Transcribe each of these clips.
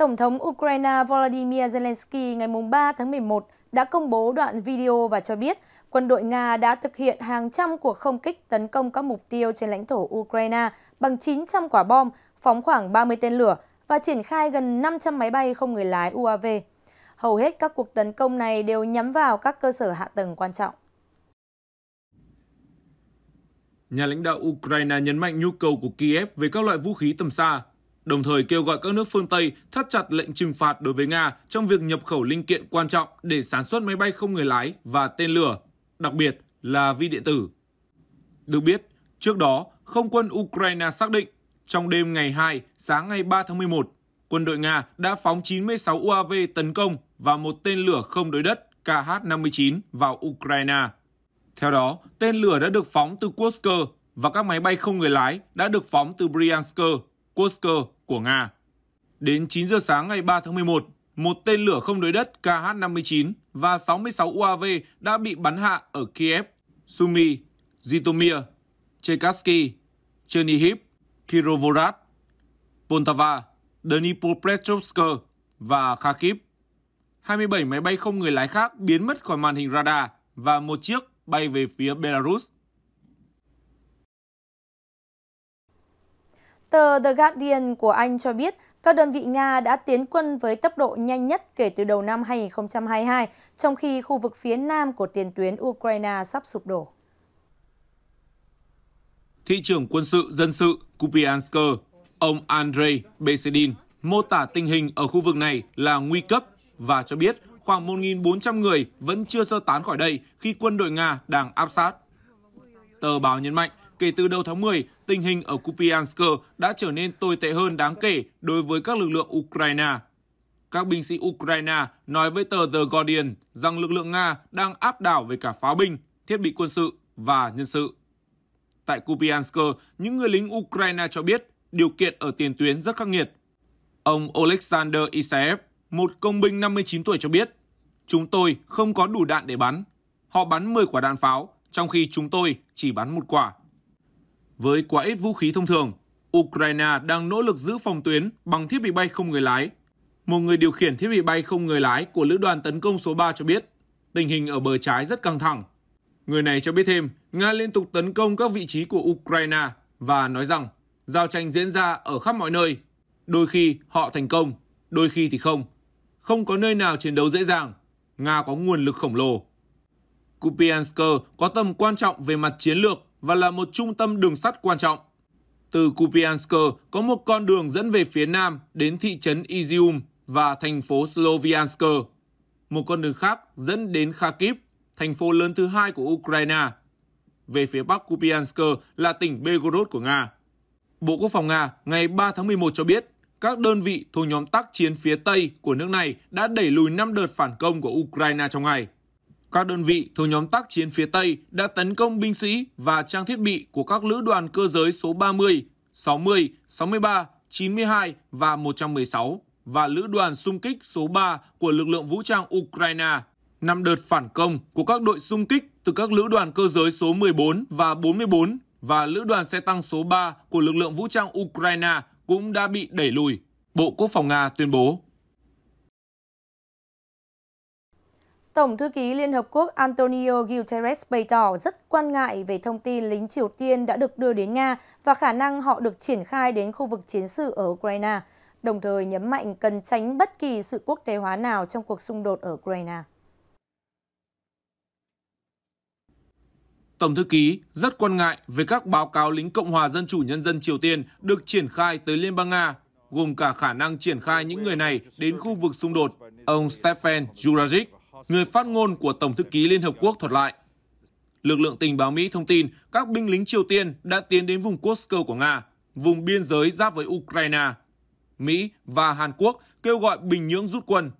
Tổng thống Ukraine Volodymyr Zelensky ngày 3 tháng 11 đã công bố đoạn video và cho biết quân đội Nga đã thực hiện hàng trăm cuộc không kích tấn công các mục tiêu trên lãnh thổ Ukraine bằng 900 quả bom, phóng khoảng 30 tên lửa và triển khai gần 500 máy bay không người lái UAV. Hầu hết các cuộc tấn công này đều nhắm vào các cơ sở hạ tầng quan trọng. Nhà lãnh đạo Ukraine nhấn mạnh nhu cầu của Kiev về các loại vũ khí tầm xa, đồng thời kêu gọi các nước phương Tây thắt chặt lệnh trừng phạt đối với Nga trong việc nhập khẩu linh kiện quan trọng để sản xuất máy bay không người lái và tên lửa, đặc biệt là vi điện tử. Được biết, trước đó, không quân Ukraine xác định trong đêm ngày 2, sáng ngày 3 tháng 11, quân đội Nga đã phóng 96 UAV tấn công và một tên lửa không đối đất KH-59 vào Ukraine. Theo đó, tên lửa đã được phóng từ Kursk và các máy bay không người lái đã được phóng từ Bryansk Kursk của Nga. Đến 9 giờ sáng ngày 3 tháng 11, một tên lửa không đối đất KH-59 và 66 UAV đã bị bắn hạ ở Kiev, Sumy, Zitomir, Chekarsky, Chernihiv, Kirovorad, Poltava, Dnipropetrovsk và Kharkiv. 27 máy bay không người lái khác biến mất khỏi màn hình radar và một chiếc bay về phía Belarus. Tờ The Guardian của Anh cho biết các đơn vị Nga đã tiến quân với tốc độ nhanh nhất kể từ đầu năm 2022, trong khi khu vực phía nam của tiền tuyến Ukraine sắp sụp đổ. Thị trưởng quân sự dân sự Kupiansk, ông Andrei Besedin mô tả tình hình ở khu vực này là nguy cấp và cho biết khoảng 1.400 người vẫn chưa sơ tán khỏi đây khi quân đội Nga đang áp sát. Tờ báo nhấn mạnh kể từ đầu tháng 10, tình hình ở Kupiansk đã trở nên tồi tệ hơn đáng kể đối với các lực lượng Ukraine. Các binh sĩ Ukraine nói với tờ The Guardian rằng lực lượng Nga đang áp đảo về cả pháo binh, thiết bị quân sự và nhân sự. Tại Kupiansk, những người lính Ukraine cho biết điều kiện ở tiền tuyến rất khắc nghiệt. Ông Alexander Isaev, một công binh 59 tuổi cho biết, chúng tôi không có đủ đạn để bắn. Họ bắn 10 quả đạn pháo, trong khi chúng tôi chỉ bắn một quả. Với quá ít vũ khí thông thường, Ukraine đang nỗ lực giữ phòng tuyến bằng thiết bị bay không người lái. Một người điều khiển thiết bị bay không người lái của lữ đoàn tấn công số 3 cho biết, tình hình ở bờ trái rất căng thẳng. Người này cho biết thêm, Nga liên tục tấn công các vị trí của Ukraine và nói rằng giao tranh diễn ra ở khắp mọi nơi. Đôi khi họ thành công, đôi khi thì không. Không có nơi nào chiến đấu dễ dàng. Nga có nguồn lực khổng lồ. Kupiansk có tầm quan trọng về mặt chiến lược và là một trung tâm đường sắt quan trọng. Từ Kupiansk có một con đường dẫn về phía nam đến thị trấn Izium và thành phố Sloviansk. Một con đường khác dẫn đến Kharkiv, thành phố lớn thứ hai của Ukraine. Về phía bắc Kupiansk là tỉnh Belgorod của Nga. Bộ Quốc phòng Nga ngày 3 tháng 11 cho biết các đơn vị thuộc nhóm tác chiến phía Tây của nước này đã đẩy lùi 5 đợt phản công của Ukraine trong ngày. Các đơn vị thuộc nhóm tác chiến phía Tây đã tấn công binh sĩ và trang thiết bị của các lữ đoàn cơ giới số 30, 60, 63, 92 và 116 và lữ đoàn xung kích số 3 của lực lượng vũ trang Ukraine. Năm đợt phản công của các đội xung kích từ các lữ đoàn cơ giới số 14 và 44 và lữ đoàn xe tăng số 3 của lực lượng vũ trang Ukraine cũng đã bị đẩy lùi, Bộ Quốc phòng Nga tuyên bố. Tổng thư ký Liên Hợp Quốc Antonio Guterres bày tỏ rất quan ngại về thông tin lính Triều Tiên đã được đưa đến Nga và khả năng họ được triển khai đến khu vực chiến sự ở Ukraine, đồng thời nhấn mạnh cần tránh bất kỳ sự quốc tế hóa nào trong cuộc xung đột ở Ukraine. Tổng thư ký rất quan ngại về các báo cáo lính Cộng hòa Dân chủ Nhân dân Triều Tiên được triển khai tới Liên bang Nga, gồm cả khả năng triển khai những người này đến khu vực xung đột. Ông Stephen Jurajic, người phát ngôn của Tổng thư ký Liên Hợp Quốc thuật lại. Lực lượng tình báo Mỹ thông tin các binh lính Triều Tiên đã tiến đến vùng Kursk của Nga, vùng biên giới giáp với Ukraine. Mỹ và Hàn Quốc kêu gọi Bình Nhưỡng rút quân.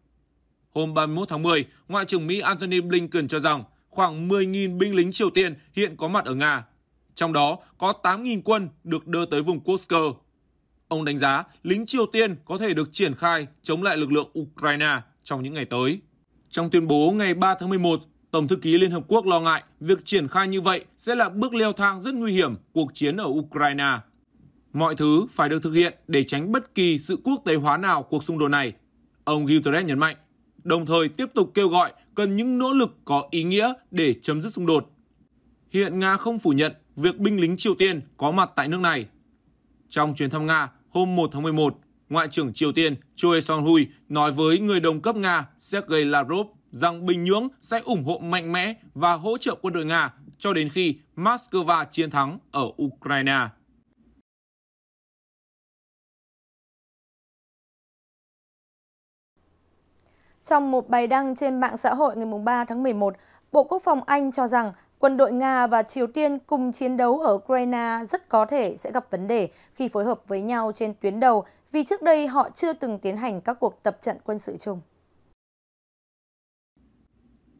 Hôm 31 tháng 10, Ngoại trưởng Mỹ Antony Blinken cho rằng khoảng 10.000 binh lính Triều Tiên hiện có mặt ở Nga. Trong đó có 8.000 quân được đưa tới vùng Kursk. Ông đánh giá lính Triều Tiên có thể được triển khai chống lại lực lượng Ukraine trong những ngày tới. Trong tuyên bố ngày 3 tháng 11, Tổng thư ký Liên Hợp Quốc lo ngại việc triển khai như vậy sẽ là bước leo thang rất nguy hiểm cuộc chiến ở Ukraine. Mọi thứ phải được thực hiện để tránh bất kỳ sự quốc tế hóa nào cuộc xung đột này, ông Guterres nhấn mạnh, đồng thời tiếp tục kêu gọi cần những nỗ lực có ý nghĩa để chấm dứt xung đột. Hiện Nga không phủ nhận việc binh lính Triều Tiên có mặt tại nước này. Trong chuyến thăm Nga hôm 1 tháng 11, Ngoại trưởng Triều Tiên Choi Son-hui nói với người đồng cấp Nga Sergei Lavrov rằng Bình Nhưỡng sẽ ủng hộ mạnh mẽ và hỗ trợ quân đội Nga cho đến khi Moscow chiến thắng ở Ukraine. Trong một bài đăng trên mạng xã hội ngày 3 tháng 11, Bộ Quốc phòng Anh cho rằng quân đội Nga và Triều Tiên cùng chiến đấu ở Ukraine rất có thể sẽ gặp vấn đề khi phối hợp với nhau trên tuyến đầu vì trước đây họ chưa từng tiến hành các cuộc tập trận quân sự chung.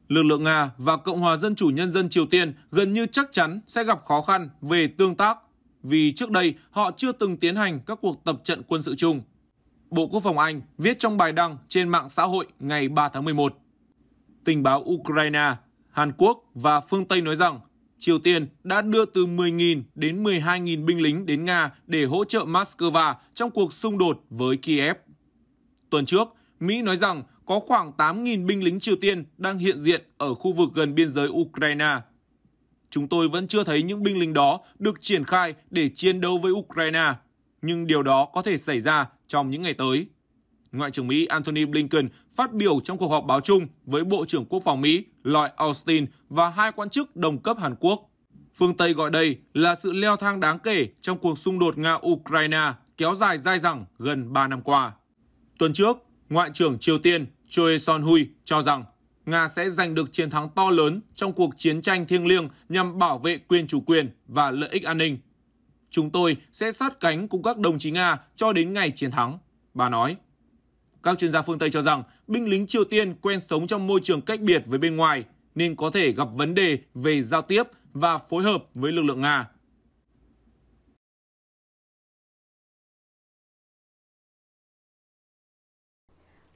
Lực lượng Nga và Cộng hòa Dân chủ Nhân dân Triều Tiên gần như chắc chắn sẽ gặp khó khăn về tương tác vì trước đây họ chưa từng tiến hành các cuộc tập trận quân sự chung. Bộ Quốc phòng Anh viết trong bài đăng trên mạng xã hội ngày 3 tháng 11. Tình báo Ukraine, Hàn Quốc và phương Tây nói rằng Triều Tiên đã đưa từ 10.000 đến 12.000 binh lính đến Nga để hỗ trợ Moscow trong cuộc xung đột với Kiev. Tuần trước, Mỹ nói rằng có khoảng 8.000 binh lính Triều Tiên đang hiện diện ở khu vực gần biên giới Ukraine. Chúng tôi vẫn chưa thấy những binh lính đó được triển khai để chiến đấu với Ukraine, nhưng điều đó có thể xảy ra trong những ngày tới. Ngoại trưởng Mỹ Antony Blinken phát biểu trong cuộc họp báo chung với Bộ trưởng Quốc phòng Mỹ Lloyd Austin và hai quan chức đồng cấp Hàn Quốc. Phương Tây gọi đây là sự leo thang đáng kể trong cuộc xung đột Nga-Ukraine kéo dài dai dẳng gần 3 năm qua. Tuần trước, Ngoại trưởng Triều Tiên Choi Son-hui cho rằng Nga sẽ giành được chiến thắng to lớn trong cuộc chiến tranh thiêng liêng nhằm bảo vệ quyền chủ quyền và lợi ích an ninh. Chúng tôi sẽ sát cánh cùng các đồng chí Nga cho đến ngày chiến thắng, bà nói. Các chuyên gia phương Tây cho rằng binh lính Triều Tiên quen sống trong môi trường cách biệt với bên ngoài nên có thể gặp vấn đề về giao tiếp và phối hợp với lực lượng Nga.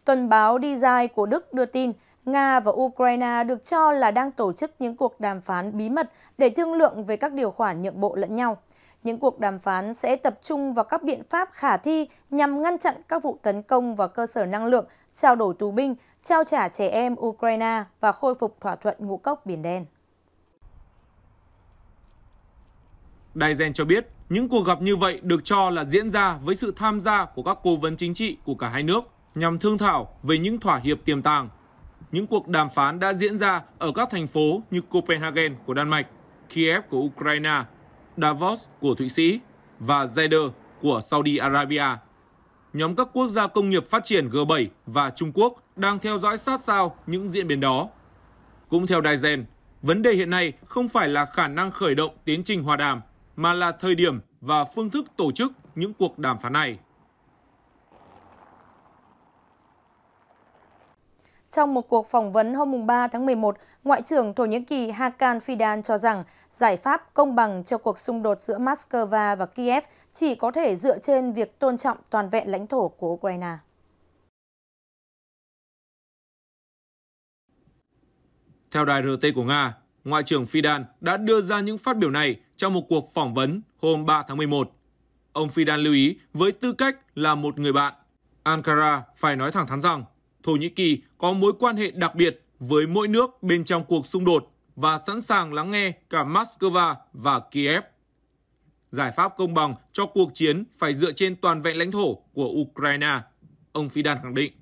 Tuần báo Design của Đức đưa tin, Nga và Ukraine được cho là đang tổ chức những cuộc đàm phán bí mật để thương lượng về các điều khoản nhượng bộ lẫn nhau. Những cuộc đàm phán sẽ tập trung vào các biện pháp khả thi nhằm ngăn chặn các vụ tấn công vào cơ sở năng lượng, trao đổi tù binh, trao trả trẻ em Ukraine và khôi phục thỏa thuận ngũ cốc Biển Đen. Đài Gen cho biết, những cuộc gặp như vậy được cho là diễn ra với sự tham gia của các cố vấn chính trị của cả hai nước nhằm thương thảo về những thỏa hiệp tiềm tàng. Những cuộc đàm phán đã diễn ra ở các thành phố như Copenhagen của Đan Mạch, Kiev của Ukraine Davos của Thụy Sĩ và Jeddah của Saudi Arabia. Nhóm các quốc gia công nghiệp phát triển G7 và Trung Quốc đang theo dõi sát sao những diễn biến đó. Cũng theo Daisen, vấn đề hiện nay không phải là khả năng khởi động tiến trình hòa đàm, mà là thời điểm và phương thức tổ chức những cuộc đàm phán này. Trong một cuộc phỏng vấn hôm 3 tháng 11, Ngoại trưởng Thổ Nhĩ Kỳ Hakan Fidan cho rằng giải pháp công bằng cho cuộc xung đột giữa Moscow và Kiev chỉ có thể dựa trên việc tôn trọng toàn vẹn lãnh thổ của Ukraine. Theo đài RT của Nga, Ngoại trưởng Fidan đã đưa ra những phát biểu này trong một cuộc phỏng vấn hôm 3 tháng 11. Ông Fidan lưu ý với tư cách là một người bạn, Ankara phải nói thẳng thắn rằng Thổ Nhĩ Kỳ có mối quan hệ đặc biệt với mỗi nước bên trong cuộc xung đột và sẵn sàng lắng nghe cả Moscow và Kiev. Giải pháp công bằng cho cuộc chiến phải dựa trên toàn vẹn lãnh thổ của Ukraine, ông Fidan khẳng định.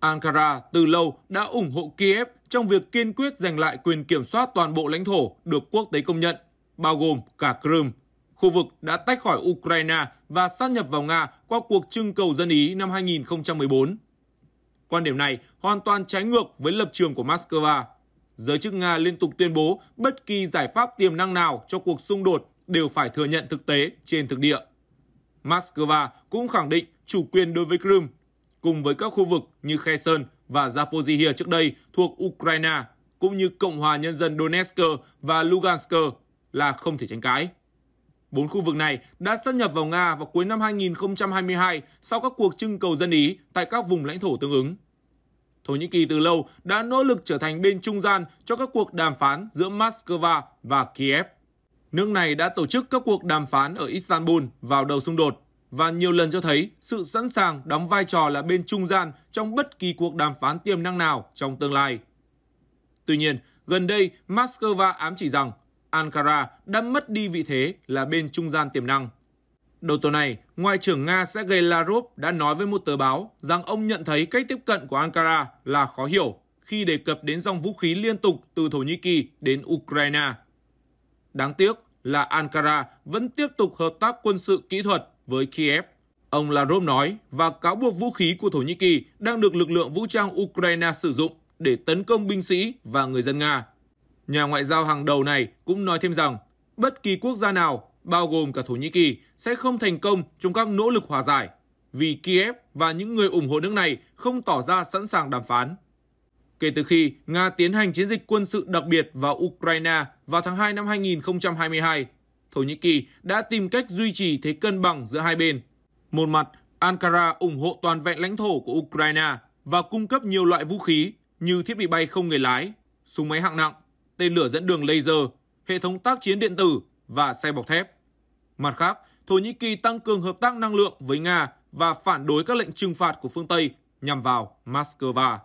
Ankara từ lâu đã ủng hộ Kiev trong việc kiên quyết giành lại quyền kiểm soát toàn bộ lãnh thổ được quốc tế công nhận, bao gồm cả Crimea. Khu vực đã tách khỏi Ukraine và sát nhập vào Nga qua cuộc trưng cầu dân Ý năm 2014. Quan điểm này hoàn toàn trái ngược với lập trường của Moscow. Giới chức Nga liên tục tuyên bố bất kỳ giải pháp tiềm năng nào cho cuộc xung đột đều phải thừa nhận thực tế trên thực địa. Moscow cũng khẳng định chủ quyền đối với Crimea, cùng với các khu vực như Kherson và Zaporizhia trước đây thuộc Ukraine, cũng như Cộng hòa Nhân dân Donetsk và Lugansk là không thể tránh cãi. Bốn khu vực này đã sát nhập vào Nga vào cuối năm 2022 sau các cuộc trưng cầu dân Ý tại các vùng lãnh thổ tương ứng. Thổ Nhĩ Kỳ từ lâu đã nỗ lực trở thành bên trung gian cho các cuộc đàm phán giữa Moscow và Kiev. Nước này đã tổ chức các cuộc đàm phán ở Istanbul vào đầu xung đột và nhiều lần cho thấy sự sẵn sàng đóng vai trò là bên trung gian trong bất kỳ cuộc đàm phán tiềm năng nào trong tương lai. Tuy nhiên, gần đây Moscow ám chỉ rằng Ankara đã mất đi vị thế là bên trung gian tiềm năng. Đầu tuần này, Ngoại trưởng Nga Sergei Lavrov đã nói với một tờ báo rằng ông nhận thấy cách tiếp cận của Ankara là khó hiểu khi đề cập đến dòng vũ khí liên tục từ Thổ Nhĩ Kỳ đến Ukraine. Đáng tiếc là Ankara vẫn tiếp tục hợp tác quân sự kỹ thuật với Kiev. Ông Lavrov nói và cáo buộc vũ khí của Thổ Nhĩ Kỳ đang được lực lượng vũ trang Ukraine sử dụng để tấn công binh sĩ và người dân Nga Nhà ngoại giao hàng đầu này cũng nói thêm rằng bất kỳ quốc gia nào, bao gồm cả Thổ Nhĩ Kỳ, sẽ không thành công trong các nỗ lực hòa giải vì Kiev và những người ủng hộ nước này không tỏ ra sẵn sàng đàm phán. Kể từ khi Nga tiến hành chiến dịch quân sự đặc biệt vào Ukraine vào tháng 2 năm 2022, Thổ Nhĩ Kỳ đã tìm cách duy trì thế cân bằng giữa hai bên. Một mặt, Ankara ủng hộ toàn vẹn lãnh thổ của Ukraine và cung cấp nhiều loại vũ khí như thiết bị bay không người lái, súng máy hạng nặng tên lửa dẫn đường laser, hệ thống tác chiến điện tử và xe bọc thép. Mặt khác, Thổ Nhĩ Kỳ tăng cường hợp tác năng lượng với Nga và phản đối các lệnh trừng phạt của phương Tây nhằm vào Moscow.